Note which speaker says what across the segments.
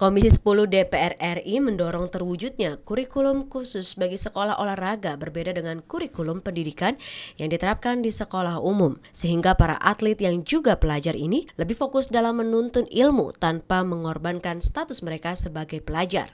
Speaker 1: Komisi 10 DPR RI mendorong terwujudnya kurikulum khusus bagi sekolah olahraga berbeda dengan kurikulum pendidikan yang diterapkan di sekolah umum, sehingga para atlet yang juga pelajar ini lebih fokus dalam menuntun ilmu tanpa mengorbankan status mereka sebagai pelajar.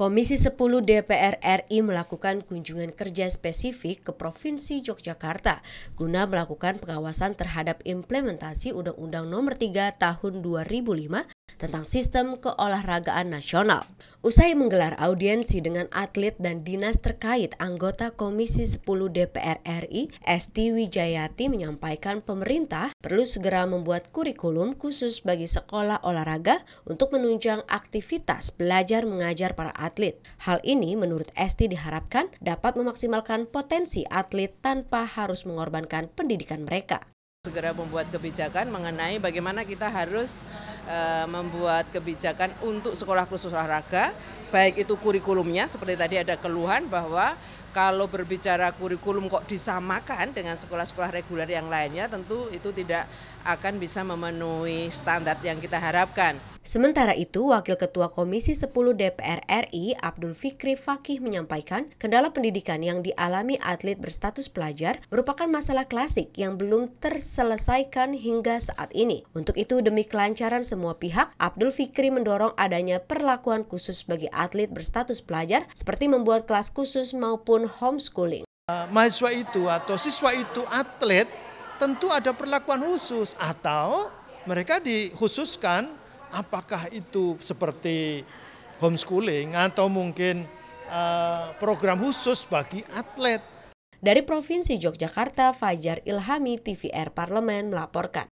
Speaker 1: Komisi 10 DPR RI melakukan kunjungan kerja spesifik ke Provinsi Yogyakarta guna melakukan pengawasan terhadap implementasi Undang-Undang Nomor 3 Tahun 2005 tentang sistem keolahragaan nasional. Usai menggelar audiensi dengan atlet dan dinas terkait, anggota Komisi 10 DPR RI, Esti Wijayati menyampaikan pemerintah perlu segera membuat kurikulum khusus bagi sekolah olahraga untuk menunjang aktivitas belajar mengajar para atlet. Hal ini menurut Esti diharapkan dapat memaksimalkan potensi atlet tanpa harus mengorbankan pendidikan mereka
Speaker 2: segera membuat kebijakan mengenai bagaimana kita harus uh, membuat kebijakan untuk sekolah khusus olahraga, baik itu kurikulumnya seperti tadi ada keluhan bahwa kalau berbicara kurikulum kok disamakan dengan sekolah-sekolah reguler yang lainnya tentu itu tidak akan bisa memenuhi standar yang kita harapkan.
Speaker 1: Sementara itu, Wakil Ketua Komisi 10 DPR RI Abdul Fikri Fakih menyampaikan, kendala pendidikan yang dialami atlet berstatus pelajar merupakan masalah klasik yang belum terselesaikan hingga saat ini. Untuk itu, demi kelancaran semua pihak, Abdul Fikri mendorong adanya perlakuan khusus bagi atlet berstatus pelajar seperti membuat kelas khusus maupun homeschooling. Eh,
Speaker 2: mahasiswa itu atau siswa itu atlet tentu ada perlakuan khusus atau mereka dikhususkan apakah itu seperti homeschooling atau mungkin
Speaker 1: uh, program khusus bagi atlet. Dari Provinsi Yogyakarta, Fajar Ilhami, TVR Parlemen melaporkan.